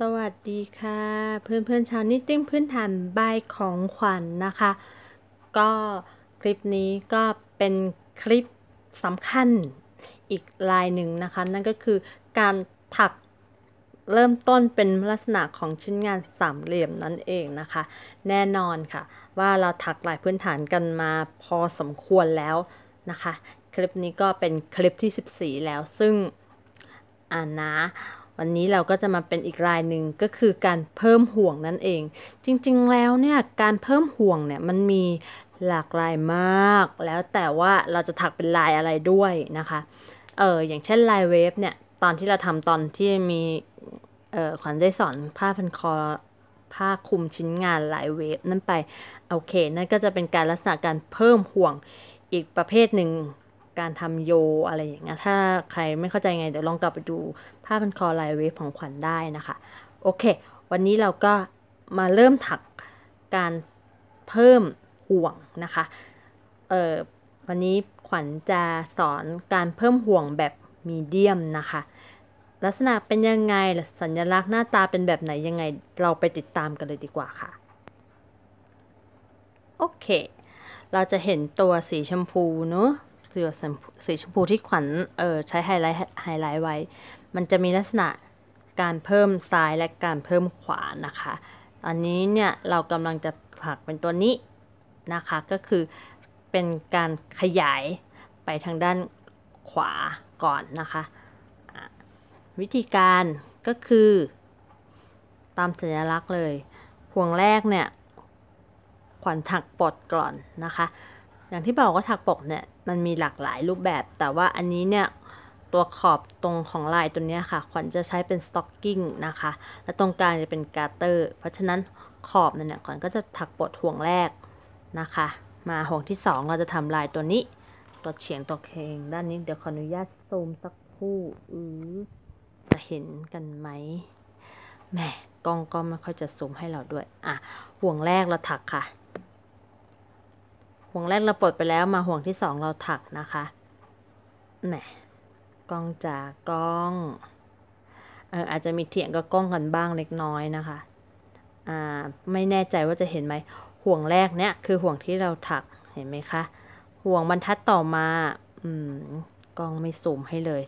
สวัสดีค่ะ เพื่อนเพื่อนชาวนิตติ้งพื้นฐานบายของขวัญนนะคะ ก็ คลิปนี้ก็เป็นคลิปสำคัญอีกลายหนึ่งนะคะ นั่นก็คือการถักเริ่มต้นเป็นลักษณะของชิ้นงานสามเหลี่ยมนั่นเองนะคะแน่นอนค่ะว่าเราถักลายพื้นฐานกันมาพอสมควรแล้วนะคะคลิปนี้ก็เป็นคลิปที่ 14 แล้วซึ่ง อ่านะวันนี้เราก็จะมาเป็นอีกรายหนึ่งก็คือการเพิ่มห่วงนั่นเอง จริงๆแล้วเนี่ยการเพิ่มห่วงเนี่ยมันมีหลากหลายมากแล้วแต่ว่าเราจะถักเป็นลายอะไรด้วยนะคะเอออย่างเช่นลายเวฟเนี่ยตอนที่เราทำตอนที่มีเออขวัญได้สอนผ้าพันคอ ผ้าคลุมชิ้นงานลายเวฟนั่นไปโอเคนั่นก็จะเป็นการลักษณะการเพิ่มห่วงอีกประเภทหนึ่งการทำโยอะไรอย่างเงี้ยถ้าใครไม่เข้าใจไงเดี๋ยวลองกลับไปดูภาพันคอลายเวฟของขวัญได้นะคะโอเค วันนี้เราก็มาเริ่มถักการเพิ่มห่วงนะคะเอ่อวันนี้ขวัญจะสอนการเพิ่มห่วงแบบมีเดียมนะคะ ลักษณะเป็นยังไงสัญลักษณ์หน้าตาเป็นแบบไหนยังไงเราไปติดตามกันเลยดีกว่าค่ะโอเค เราจะเห็นตัวสีชมพูเนาะสีสีชมพูที่ขวัญเออใช้ไฮไลท์ไฮไลท์ไว้ มันจะมีลักษณะการเพิ่มซ้ายและการเพิ่มขวานะคะอันนี้เนี่ยเรากำลังจะผักเป็นตัวนี้นะคะก็คือเป็นการขยายไปทางด้านขวาก่อนนะคะ วิธีการก็คือตามสัญลักษณ์เลย ห่วงแรกเนี่ย ขวัญถักปลดก่อนนะคะอย่างที่บอกว่าถักปกเนี่ยมันมีหลากหลายรูปแบบ แต่ว่าอันนี้เนี่ยตัวขอบตรงของลายตัวนี้ค่ะขวัญจะใช้เป็นสต็อกกิ้งนะคะและตรงกลางจะเป็นกาเตอร์ เพราะฉะนั้นขอบนั่นเนี่ยขวัญก็จะถักปดห่วงแรกนะคะ มาห่วงที่ 2 เราจะทำลายตัวนี้ ตัวเฉียงตัวเคงด้านนี้เดี๋ยวขออนุญาตซูมสักคู่อือ จะเห็นกันไหมแหมกล้องก็ไม่ค่อยจะซูมให้เราด้วยอ่ะห่วงแรกเราถักค่ะห่วงแรกเราปลดไปแล้วมาห่วงที่สองเราถักนะคะ แหมกล้องจากกล้อง เอออาจจะมีเถียงกับกล้องกันบ้างเล็กน้อยนะคะ อ่า ไม่แน่ใจว่าจะเห็นไหมห่วงแรกเนี่ยคือห่วงที่เราถัก เห็นไหมคะ ห่วงบรรทัดต่อมา อืมกล้องไม่สูมให้เลย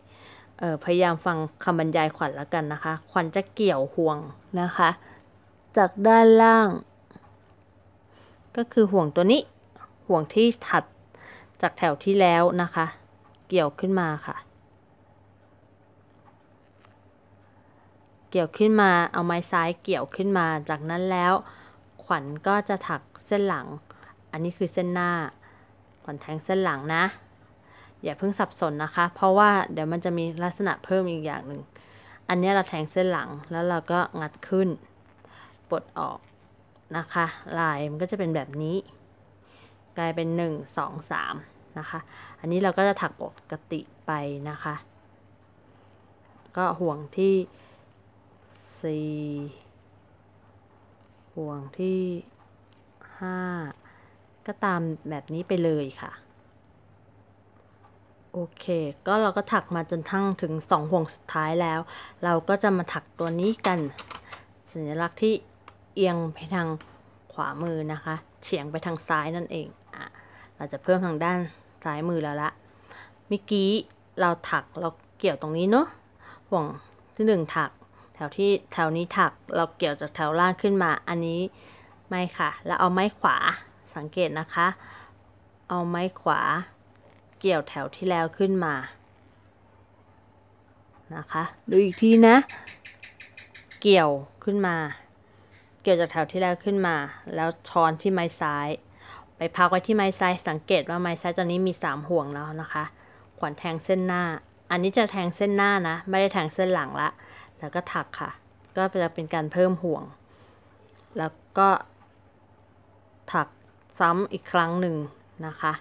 เออพยายามฟังคำบรรยายขวัญแล้วกันนะคะ ขวัญจะเกี่ยวห่วงนะคะ จากด้านล่าง ก็คือห่วงตัวนี้ห่วงที่ถัดจากแถวที่แล้วนะคะ เกี่ยวขึ้นมาค่ะ เกี่ยวขึ้นมา เอาไม้ซ้ายเกี่ยวขึ้นมา จากนั้นแล้วขวัญก็จะถักเส้นหลัง อันนี้คือเส้นหน้าขวัญแทงเส้นหลังนะ อย่าเพิ่งสับสนนะคะ เพราะว่าเดี๋ยวมันจะมีลักษณะเพิ่มอีกอย่างหนึ่ง อันนี้เราแทงเส้นหลัง แล้วเราก็งัดขึ้น ปลดออกนะคะ ลายมันก็จะเป็นแบบนี้กลายเป็น 1 2 3 นะคะ อันนี้เราก็จะถักปกติไปนะคะ ก็ห่วงที่ 4 ห่วงที่ 5 ก็ตามแบบนี้ไปเลยค่ะ โอเค ก็เราก็ถักมาจนทั้งถึง 2 ห่วงสุดท้ายแล้ว เราก็จะมาถักตัวนี้กันสัญลักษณ์ที่เอียงไปทางขวามือนะคะ เฉียงไปทางซ้ายนั่นเองเราจะเพิ่มทางด้านซ้ายมือแล้วละเมื่อกี้เราถักเราเกี่ยวตรงนี้เนาะ ห่วงที่หนึ่งถัก แถวที่แถวนี้ถัก เราเกี่ยวจากแถวล่างขึ้นมา อันนี้ ไม่ค่ะ แล้วเอาไม้ขวาสังเกตนะคะ เอาไม้ขวา เกี่ยวแถวที่แล้วขึ้นมา นะคะ ดูอีกทีนะ เกี่ยวขึ้นมา เกี่ยวจากแถวที่แล้วขึ้นมา แล้วช้อนที่ไม้ซ้ายไปพักไว้ที่ไม้ไซสสังเกตว่าไม้ไซตอนนี้มี3ห่วงแล้วนะคะขวานแทงเส้นหน้าอันนี้จะแทงเส้นหน้านะ ไม่ได้แทงเส้นหลังละ แล้วก็ถักค่ะ ก็จะเป็นการเพิ่มห่วง แล้วก็ถักซ้ำอีกครั้งหนึ่งนะคะ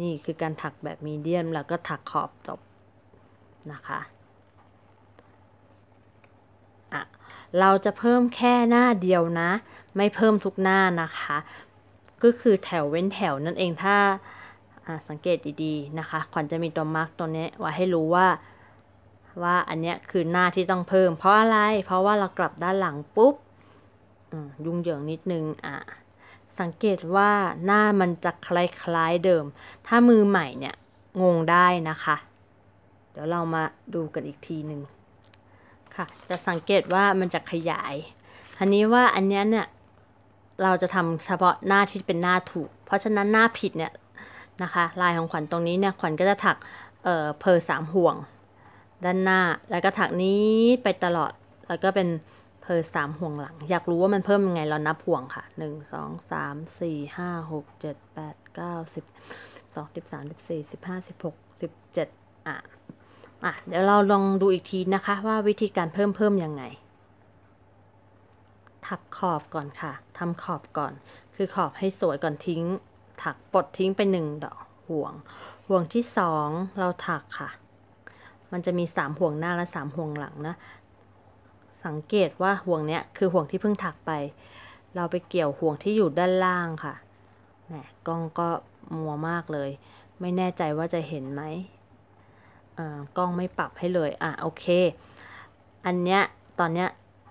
นี่คือการถักแบบมีเดียม แล้วก็ถักขอบจบนะคะ อ่ะ เราจะเพิ่มแค่หน้าเดียวนะ ไม่เพิ่มทุกหน้านะคะก็คือแถวเว้นแถวนั่นเองถ้าสังเกตดีๆนะคะขวัญจะมีตัวมาร์กตัวนี้ไว้ให้รู้ว่า ว่าอันเนี้ยคือหน้าที่ต้องเพิ่มเพราะอะไรเพราะว่าเรากลับด้านหลังปุ๊บยุ่งเหยิงนิดนึงอ่ะสังเกตว่าหน้ามันจะคล้ายๆเดิม ถ้ามือใหม่เนี่ยงงได้นะคะ เดี๋ยวเรามาดูกันอีกทีหนึ่งค่ะ จะสังเกตว่ามันจะขยายอันนี้ว่าอันนี้เนี่ยเราจะทำเฉพาะหน้าที่เป็นหน้าถูก เพราะฉะนั้นหน้าผิดเนี่ยนะคะ ลายของขวัญตรงนี้เนี่ยขวัญก็จะถักเอ่อเพอสามห่วง ด้านหน้าแล้วก็ถักนี้ไปตลอดแล้วก็เป็นเพอสามห่วงหลัง อยากรู้ว่ามันเพิ่มยังไงเรานับห่วงค่ะหนึ่งสองสามสี่ห้าหกเจ็ดแปดเก้าสิบสองสิบสามสิบสี่สิบห้าสิบหกสิบเจ็ดอ่ะอ่ะเดี๋ยวเราลองดูอีกทีนะคะว่าวิธีการเพิ่มเพิ่มยังไงถักขอบก่อนค่ะทำขอบก่อน คือขอบให้สวยก่อนทิ้ง ถักปลดทิ้งไปหนึ่งดอกห่วง ห่วงที่สองเราถักค่ะ มันจะมีสามห่วงหน้าและสามห่วงหลังนะ สังเกตว่าห่วงเนี้ยคือห่วงที่เพิ่งถักไป เราไปเกี่ยวห่วงที่อยู่ด้านล่างค่ะ แหมกล้องก็มัวมากเลย ไม่แน่ใจว่าจะเห็นไหมกล้องไม่ปรับให้เลย อ่ะโอเค อันเนี้ยตอนเนี้ย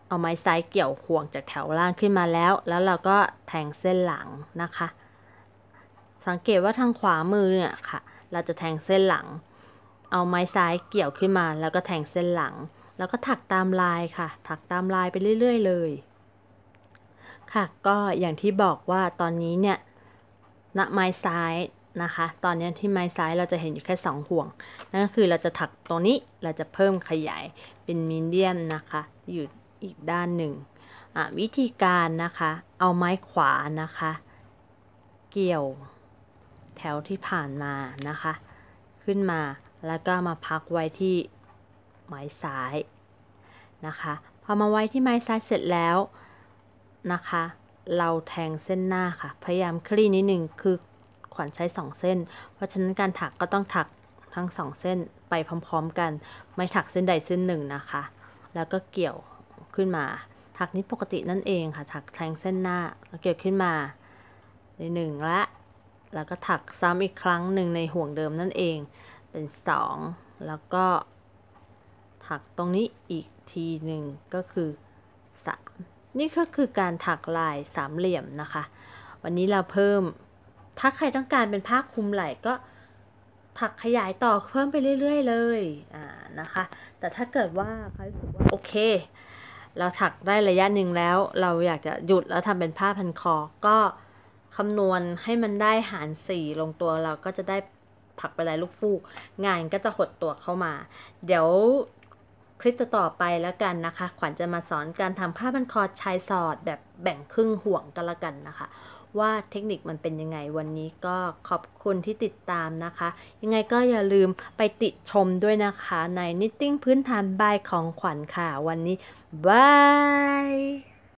เอาไม้ซ้ายเกี่ยวข่วงจากแถวล่างขึ้นมาแล้ว แล้วเราก็แทงเส้นหลังนะคะ สังเกตว่าทางขวามือเนี่ยค่ะ เราจะแทงเส้นหลัง เอาไม้ซ้ายเกี่ยวขึ้นมา แล้วก็แทงเส้นหลัง แล้วก็ถักตามลายค่ะ ถักตามลายไปเรื่อยๆเลย ค่ะ ก็อย่างที่บอกว่าตอนนี้เนี่ย ณ ไม้ซ้ายนะคะ ตอนนี้ที่ไม้ซ้ายเราจะเห็นอยู่แค่2ห่วง นั่นก็คือเราจะถักตรงนี้ เราจะเพิ่มขยายเป็นมีเดียมนะคะ อยู่อีกด้านหนึ่งวิธีการนะคะเอาไม้ขวานะคะ เกี่ยวแถวที่ผ่านมานะคะ ขึ้นมาแล้วก็มาพักไว้ที่ ไม้ซ้ายนะคะพอมาไว้ที่ไม้ซ้ายเสร็จแล้วนะคะ เราแทงเส้นหน้าค่ะพยายามคลี่นิดหนึ่งคือขวัญใช้สองเส้น เพราะฉะนั้นการถักก็ต้องถักทั้งสองเส้นไปพร้อมๆกัน ไม่ถักเส้นใดเส้นหนึ่งนะคะ แล้วก็เกี่ยวขึ้นมาถักนิดปกตินั่นเองค่ะถักแทงเส้นหน้าแล้วเกี่ยวขึ้นมาในหนึ่งละแล้วก็ถักซ้ำอีกครั้งหนึ่งในห่วงเดิมนั่นเองเป็นสองแล้วก็ ถักตรงนี้อีกทีหนึ่งก็คือสมนี่ก็คือการถักลายสามเหลี่ยมนะคะ วันนี้เราเพิ่มถ้าใครต้องการเป็นผ้าคลุมไหล่ก็ถักขยายต่อเพิ่มไปเรื่อยๆเลยอ่านะคะ แต่ถ้าเกิดว่าเขารู้สึกว่าโอเคเราถักได้ระยะหนึ่งแล้ว เราอยากจะหยุดแล้วทำเป็นผ้าพันคอ ก็คำนวณให้มันได้หารสี่ลงตัว เราก็จะได้ถักไปลายลูกฟูกงานก็จะหดตัวเข้ามา เดี๋ยวคลิปต่อไปแล้วกันนะคะ ขวัญจะมาสอนการทำผ้าพันคอชายสอด แบบแบ่งครึ่งห่วงกันละกันนะคะว่าเทคนิคมันเป็นยังไงวันนี้ก็ขอบคุณที่ติดตามนะคะ ยังไงก็อย่าลืมไปติชมด้วยนะคะในนิตติ้งพื้นฐานบายของขวัญค่ะ วันนี้บาย